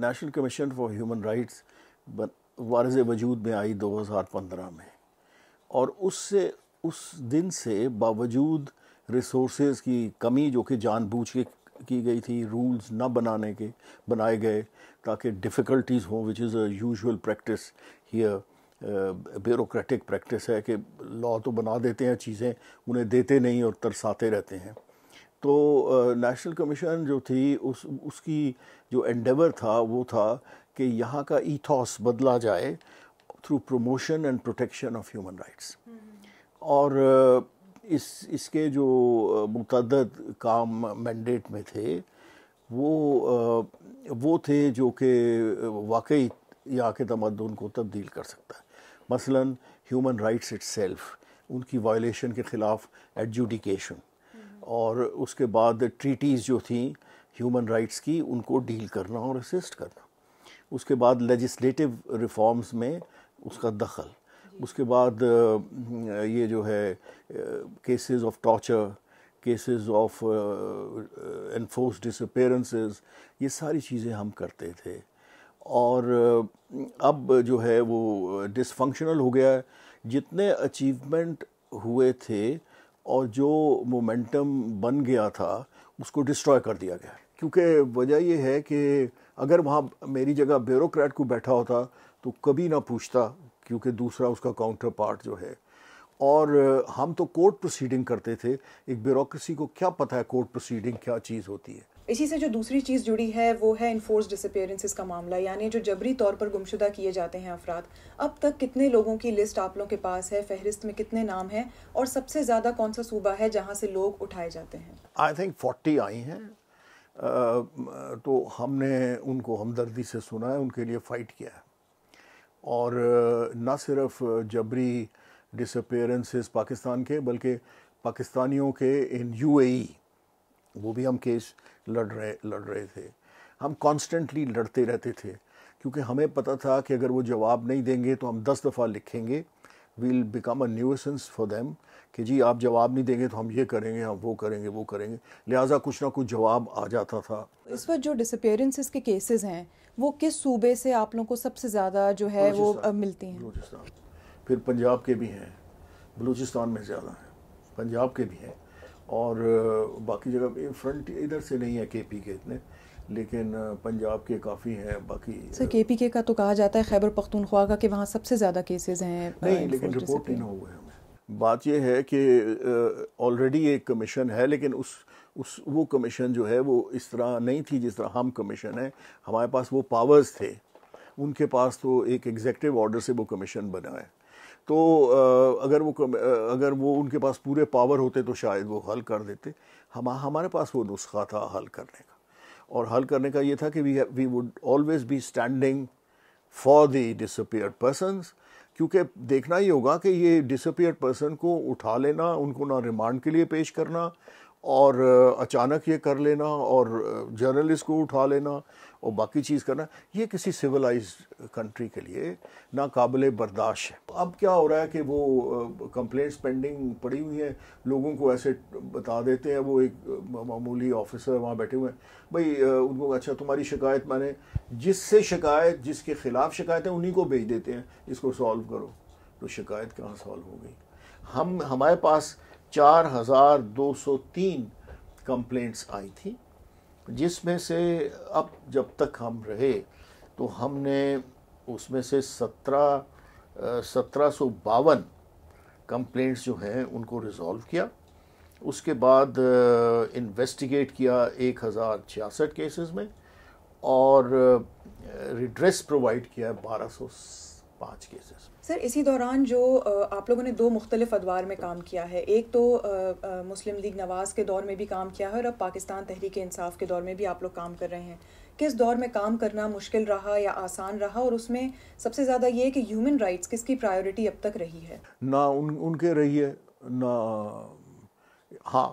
National commission for human rights وارض وجود میں آئی دو ہزار پندرہ میں اور اس سے اس دن سے باوجود ریسورسز کی کمی جو کہ جان بوجھ کے کی گئی تھی رولز نہ بنانے کے بنائے گئے تاکہ ڈفیکلٹیز ہوں which is a usual practice here bureaucratic practice ہے کہ لا تو بنا دیتے ہیں چیزیں انہیں دیتے نہیں اور ترساتے رہتے ہیں تو نیشنل کمیشن جو تھی اس اس کی جو انڈیور تھا وہ تھا کہ یہاں کا ایتھاس بدلا جائے through promotion and protection of human rights اور اس اس کے جو متعدد کام مینڈیٹ میں تھے وہ وہ تھے جو کہ واقعی یہاں کے تمدن کو تبدیل کر سکتا ہے مثلاً ہیومن رائٹس اٹ سیلف ان کی وائلیشن کے خلاف ایڈجوڈیکیشن اور اس کے بعد ٹریٹیز جو تھیں ہیومن رائٹس کی ان کو ڈیل کرنا اور اسسٹ کرنا اس کے بعد لیجسلیٹو ریفارمز میں اس کا دخل اس کے بعد یہ جو ہے cases of torture cases of enforced disappearances یہ ساری چیزیں ہم کرتے تھے اور اب جو ہے وہ ڈسفنکشنل ہو گیا ہے جتنے اچیومنٹ ہوئے تھے اور جو مومنٹم بن گیا تھا اس کو ڈسٹرائے کر دیا گیا کیونکہ وجہ یہ ہے کہ اگر وہاں میری جگہ بیوروکریٹ کو بیٹھا ہوتا تو کبھی نہ پوچھتا کیونکہ دوسرا اس کا کاؤنٹر پارٹ جو ہے اور ہم تو کورٹ پروسیڈنگ کرتے تھے ایک بیوروکریسی کو کیا پتہ ہے کورٹ پروسیڈنگ کیا چیز ہوتی ہے اسی سے جو دوسری چیز جڑی ہے وہ ہے انفورس ڈسپیرنسز کا معاملہ یعنی جو جبری طور پر گمشدہ کیے جاتے ہیں افراد اب تک کتنے لوگوں کی لسٹ آپ لوگوں کے پاس ہے فہرست میں کتنے نام ہیں اور سب سے زیادہ کون سا صوبہ ہے جہاں سے لوگ اٹھائے جاتے ہیں آئی تھنک فورٹی آئی ہیں تو ہم نے ان کو ہمدردی سے سنا ہے ان کے لیے فائٹ کیا ہے اور نہ صرف جبری ڈسپیئرنسز پاکستان کے بلکہ پاکستانیوں کے ان یو اے ای وہ بھی ہم کیس لڑ رہے لڑ رہے تھے ہم کانسٹنٹلی لڑتے رہتے تھے کیونکہ ہمیں پتہ تھا کہ اگر وہ جواب نہیں دیں گے تو ہم دس دفعہ لکھیں گے we'll become a nuisance for them کہ جی آپ جواب نہیں دیں گے تو ہم یہ کریں گے ہم وہ کریں گے وہ کریں گے لہٰذا کچھ نہ کچھ جواب آ جاتا تھا اس وقت جو ڈسپیئرنسز کے کیسز ہیں وہ کس صوبے سے آپ لوگوں کو سب سے زیادہ جو ہے وہ ملتی ہیں بلوچستان پھر پنجاب کے بھی ہیں بلوچستان میں زیادہ ہیں پنجاب کے بھی ہیں اور باقی جگہ پہ فرنٹ ادھر سے نہیں ہے کے پی کے اتنے لیکن پنجاب کے کافی ہیں باقی سر کے پی کے کا تو کہا جاتا ہے خیبر پختونخوا کا کہ وہاں سب سے زیادہ کیسز ہیں نہیں لیکن رپورٹ نہیں ہوئے ہمیں بات یہ ہے کہ آلریڈی ایک کمیشن ہے لیکن اس اس وہ کمیشن جو ہے وہ اس طرح نہیں تھی جس طرح ہم کمیشن ہیں ہمارے پاس وہ پاورز تھے ان کے پاس تو ایک ایگزیکٹو آرڈر سے وہ کمیشن بنا ہے تو اگر وہ اگر وہ ان کے پاس پورے پاور ہوتے تو شاید وہ حل کر دیتے ہم ہمارے پاس وہ نسخہ تھا حل کرنے کا اور حل کرنے کا یہ تھا کہ we we would always be standing for the disappeared persons کیونکہ دیکھنا ہی ہوگا کہ یہ ڈسپیئر پرسن کو اٹھا لینا ان کو نہ ریمانڈ کے لیے پیش کرنا اور اچانک یہ کر لینا اور جرنلسٹ کو اٹھا لینا اور باقی چیز کرنا یہ کسی سویلائز کنٹری کے لیے ناقابل برداشت ہے اب کیا ہو رہا ہے کہ وہ کمپلینٹس پینڈنگ پڑی ہوئی ہیں لوگوں کو ایسے بتا دیتے ہیں وہ ایک معمولی آفیسر وہاں بیٹھے ہوئے ہیں بھائی ان کو اچھا تمہاری شکایت میں نے جس سے شکایت جس کے خلاف شکایت ہے انہیں کو بھیج دیتے ہیں اس کو سالو کرو تو شکایت کہاں سالو ہو گئی ہم ہمارے پاس چار ہزار دو سو تین کمپلینٹس آئی تھیں جس میں سے اب جب تک ہم رہے تو ہم نے اس میں سے سترہ سترہ سو باون کمپلینٹس جو ہیں ان کو ریزالو کیا اس کے بعد انویسٹیگیٹ کیا ایک ہزار چھیاسٹھ کیسز میں اور ریڈریس پرووائڈ کیا بارہ سو پانچ کیسز میں سر اسی دوران جو آپ لوگوں نے دو مختلف ادوار میں کام کیا ہے ایک تو مسلم لیگ نواز کے دور میں بھی کام کیا ہے اور اب پاکستان تحریک انصاف کے دور میں بھی آپ لوگ کام کر رہے ہیں کس دور میں کام کرنا مشکل رہا یا آسان رہا اور اس میں سب سے زیادہ یہ کہ ہیومن رائٹس کس کی پرائیورٹی اب تک رہی ہے نہ ان ان کے ہے نہ ہاں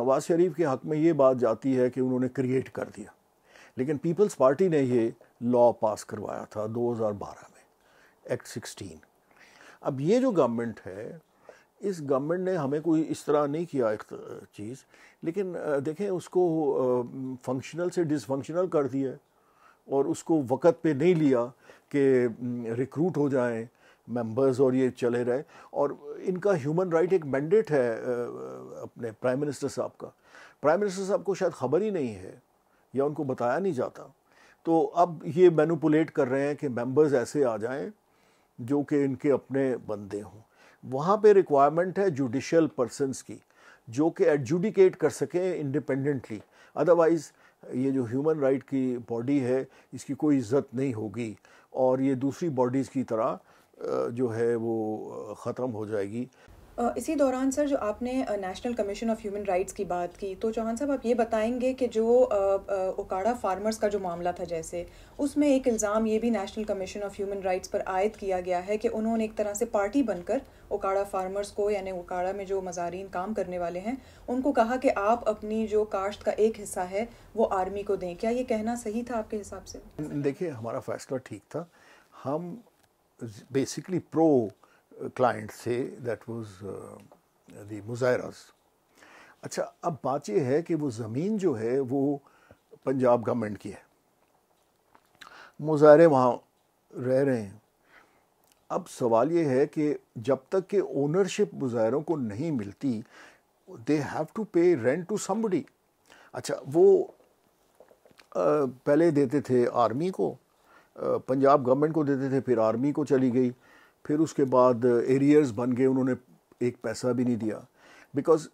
نواز شریف کے حق میں یہ بات جاتی ہے کہ انہوں نے کریئٹ کر دیا لیکن پیپلز پارٹی نے یہ لا پاس کروایا تھا دو ہزار بارہ میں ایکٹ سکسٹین اب یہ جو گورنمنٹ ہے اس گورنمنٹ نے ہمیں کوئی اس طرح نہیں کیا ایک چیز لیکن دیکھیں اس کو فنکشنل سے ڈس فنکشنل کر دیا اور اس کو وقت پہ نہیں لیا کہ ریکروٹ ہو جائیں ممبرز اور یہ چلے رہے اور ان کا ہیومن رائٹ ایک مینڈیٹ ہے اپنے پرائم منسٹر صاحب کا پرائم منسٹر صاحب کو شاید خبر ہی نہیں ہے یا ان کو بتایا نہیں جاتا تو اب یہ مینوپولیٹ کر رہے ہیں کہ ممبرز ایسے آ جائیں جو کہ ان کے اپنے بندے ہوں وہاں پہ ریکوائرمنٹ ہے جوڈیشل پرسنس کی جو کہ ایڈجوڈیکیٹ کر سکیں انڈیپینڈنٹلی ادروائز یہ جو ہیومن رائٹ کی باڈی ہے اس کی کوئی عزت نہیں ہوگی اور یہ دوسری باڈیز کی طرح جو ہے وہ ختم ہو جائے گی اسی دوران سر جو آپ نے national commission of human rights کی بات کی تو چوہان صاحب آپ یہ بتائیں گے کہ جو اوکاڑا فارمرز کا جو معاملہ تھا جیسے اس میں ایک الزام یہ بھی national commission of human rights پر عائد کیا گیا ہے کہ انہوں نے ایک طرح سے پارٹی بن کر اوکاڑا فارمرز کو یعنی اکاڑا میں جو مزارین کام کرنے والے ہیں ان کو کہا کہ آپ اپنی جو کاشت کا ایک حصہ ہے وہ آرمی کو دیں کیا یہ کہنا صحیح تھا آپ کے حساب سے دیکھیے ہمارا فیصلہ ٹھیک تھا ہم بیسکلی پرو کلائنٹ سے دیٹ واز دی مظاہرہ اچھا اب بات یہ ہے کہ وہ زمین جو ہے وہ پنجاب گورنمنٹ کی ہے مظاہرے وہاں رہ رہے ہیں اب سوال یہ ہے کہ جب تک کہ اونرشپ مظاہروں کو نہیں ملتی they have to pay rent to somebody اچھا وہ پہلے دیتے تھے آرمی کو پنجاب گورنمنٹ کو دیتے تھے پھر آرمی کو چلی گئی پھر اس کے بعد ایریئرز بن گئے انہوں نے ایک پیسہ بھی نہیں دیا because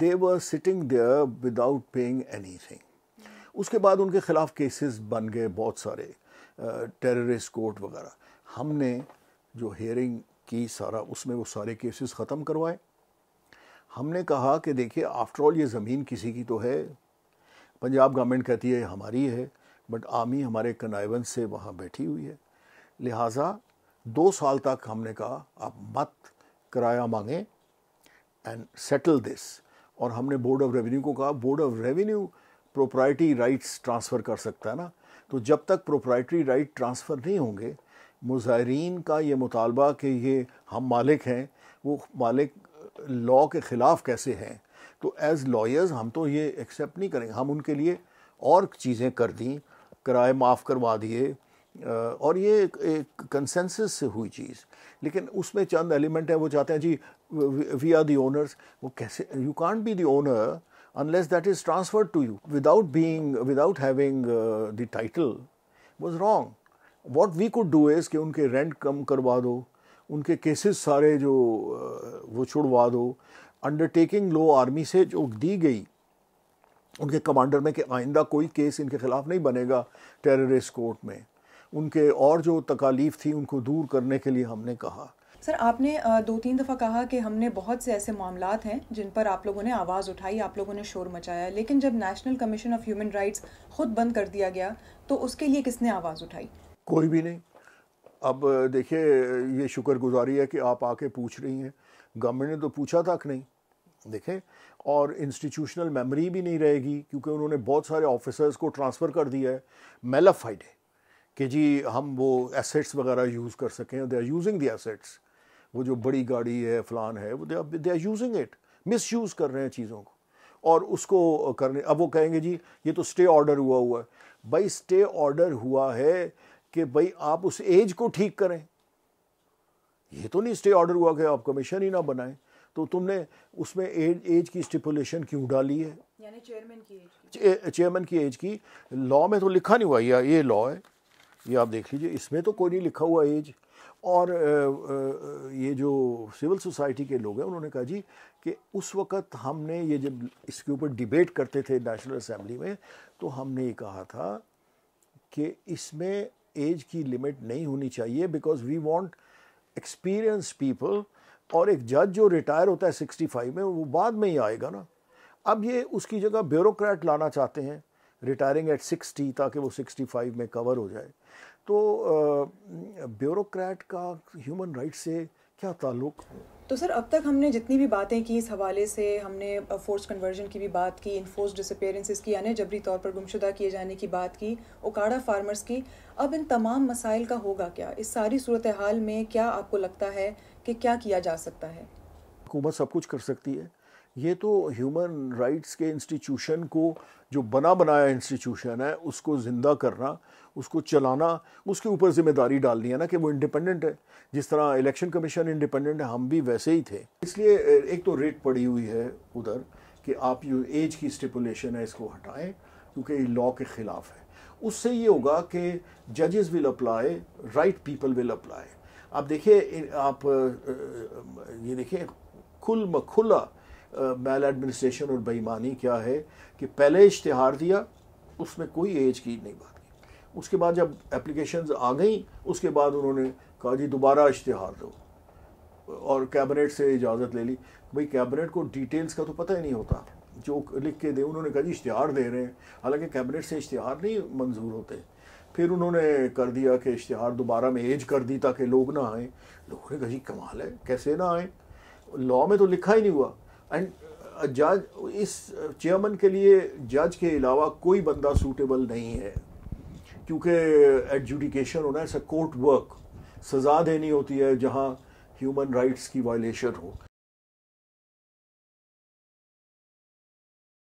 they were sitting there without paying anything اس کے بعد ان کے خلاف کیسز بن گئے بہت سارے ٹیررس uh, کورٹ وغیرہ ہم نے جو ہیئرنگ کی سارا اس میں وہ سارے کیسز ختم کروائے ہم نے کہا کہ دیکھیے آفٹر آل یہ زمین کسی کی تو ہے پنجاب گورنمنٹ کہتی ہے ہماری ہے بٹ آمی ہمارے کنائیون سے وہاں بیٹھی ہوئی ہے لہٰذا دو سال تک ہم نے کہا آپ مت کرایہ مانگیں اینڈ سیٹل دس اور ہم نے بورڈ آف ریونیو کو کہا board of revenue property rights transfer کر سکتا ہے نا تو جب تک پروپرائٹری رائٹ ٹرانسفر نہیں ہوں گے مظاہرین کا یہ مطالبہ کہ یہ ہم مالک ہیں وہ مالک لاء کے خلاف کیسے ہیں تو ایز لائرز ہم تو یہ ایکسیپٹ نہیں کریں گے ہم ان کے لیے اور چیزیں کر دیں کرائے معاف کروا دیے اور یہ ایک کنسنسس سے ہوئی چیز لیکن اس میں چند ایلیمنٹ ہیں وہ چاہتے ہیں جی وی آر دی اونرس وہ کیسے you can't be the owner unless that is transfer without having the title was wrong what we could do is کہ ان کے رینٹ کم کروا دو ان کے کیسز سارے جو وہ چھڑوا دو انڈر ٹیکنگ لو آرمی سے جو دی گئی ان کے کمانڈر میں کہ آئندہ کوئی کیس ان کے خلاف نہیں بنے گا ٹیررسٹ کورٹ میں ان کے اور جو تکالیف تھی ان کو دور کرنے کے لیے ہم نے کہا سر آپ نے دو تین دفعہ کہا کہ ہم نے بہت سے ایسے معاملات ہیں جن پر آپ لوگوں نے آواز اٹھائی آپ لوگوں نے شور مچایا لیکن جب national commission of human rights خود بند کر دیا گیا تو اس کے لیے کس نے آواز اٹھائی کوئی بھی نہیں اب دیکھیے یہ شکر گزاری ہے کہ آپ آ کے پوچھ رہی ہیں گورنمنٹ نے تو پوچھا تک نہیں دیکھیں اور انسٹیٹیوشنل میموری بھی نہیں رہے گی کیونکہ انہوں نے بہت سارے آفیسرس کو ٹرانسفر کر دیا ہے میلف فائڈے کہ جی ہم وہ ایسیٹس وغیرہ یوز کر سکیں they are using the assets وہ جو بڑی گاڑی ہے فلان ہے وہ they are using it misuse کر رہے ہیں چیزوں کو اور اس کو کرنے اب وہ کہیں گے جی یہ تو اسٹے آرڈر ہوا ہوا ہے بھائی اسٹے آرڈر ہوا ہے کہ بھائی آپ اس ایج کو ٹھیک کریں یہ تو نہیں اسٹے آرڈر ہوا کہ آپ کمیشن ہی نہ بنائیں تو تم نے اس میں ایج کی اسٹیپولیشن کیوں ڈالی ہے یعنی چیئرمین کی ایج کی لاء میں تو لکھا نہیں ہوا یہ لاء ہے یہ آپ دیکھ لیجئے اس میں تو کوئی نہیں لکھا ہوا ایج جی۔ اور یہ جو سول سوسائٹی کے لوگ ہیں انہوں نے کہا جی کہ اس وقت ہم نے یہ جب اس کے اوپر ڈیبیٹ کرتے تھے نیشنل اسمبلی میں تو ہم نے یہ کہا تھا کہ اس میں ایج کی لمٹ نہیں ہونی چاہیے because we want experience people اور ایک جج جو ریٹائر ہوتا ہے سکسٹی فائیو میں وہ بعد میں ہی آئے گا نا اب یہ اس کی جگہ بیوروکریٹ لانا چاہتے ہیں ریٹائرنگ ایٹ سکسٹی تاکہ وہ سکسٹی فائیو میں کور ہو جائے تو بیوروکریٹ کا ہیومن رائٹ سے کیا تعلق تو سر اب تک ہم نے جتنی بھی باتیں کی اس حوالے سے ہم نے فورس کنورژن کی بھی بات کی انفورس ڈسپیئرنسز کی یعنی جبری طور پر گمشدہ کیے جانے کی بات کی اوکاڑا فارمرز کی اب ان تمام مسائل کا ہوگا کیا اس ساری صورتحال میں کیا آپ کو لگتا ہے کہ کیا کیا جا سکتا ہے حکومت سب کچھ کر سکتی ہے یہ تو ہیومن رائٹس کے انسٹیٹیوشن کو جو بنا بنایا انسٹیٹیوشن ہے اس کو زندہ کرنا اس کو چلانا اس کے اوپر ذمہ داری ڈالنی ہے نا کہ وہ انڈیپینڈنٹ ہے جس طرح الیکشن کمیشن انڈیپینڈنٹ ہے ہم بھی ویسے ہی تھے اس لیے ایک تو ریٹ پڑی ہوئی ہے ادھر کہ آپ جو ایج کی اسٹیپولیشن ہے اس کو ہٹائیں کیونکہ یہ لاء کے خلاف ہے اس سے یہ ہوگا کہ ججز ول اپلائے رائٹ پیپل ول اپلائے آپ دیکھیے آپ یہ دیکھیں کھل مکھلا میل ایڈمنسٹریشن اور بیمانی کیا ہے کہ پہلے اشتہار دیا اس میں کوئی ایج کی نہیں بات کی اس کے بعد جب اپلیکیشنز آ گئیں اس کے بعد انہوں نے کہا جی دوبارہ اشتہار دو اور کیبنیٹ سے اجازت لے لی بھئی کیبنیٹ کو ڈیٹیلز کا تو پتہ ہی نہیں ہوتا جو لکھ کے دیں انہوں نے کہا جی اشتہار دے رہے ہیں حالانکہ کیبنیٹ سے اشتہار نہیں منظور ہوتے پھر انہوں نے کر دیا کہ اشتہار دوبارہ میں ایج کر دی تاکہ لوگ نہ آئیں لوگوں نے کہا جی کمال ہے کیسے نہ آئیں لاء میں تو لکھا ہی نہیں ہوا اینڈ جج uh, اس چیئرمین کے لیے جج کے علاوہ کوئی بندہ سوٹیبل نہیں ہے کیونکہ ایٹ جوڈیکیشن ہونا ایسا کورٹ ورک سزا دینی ہوتی ہے جہاں ہیومن رائٹس کی وائلیشن ہو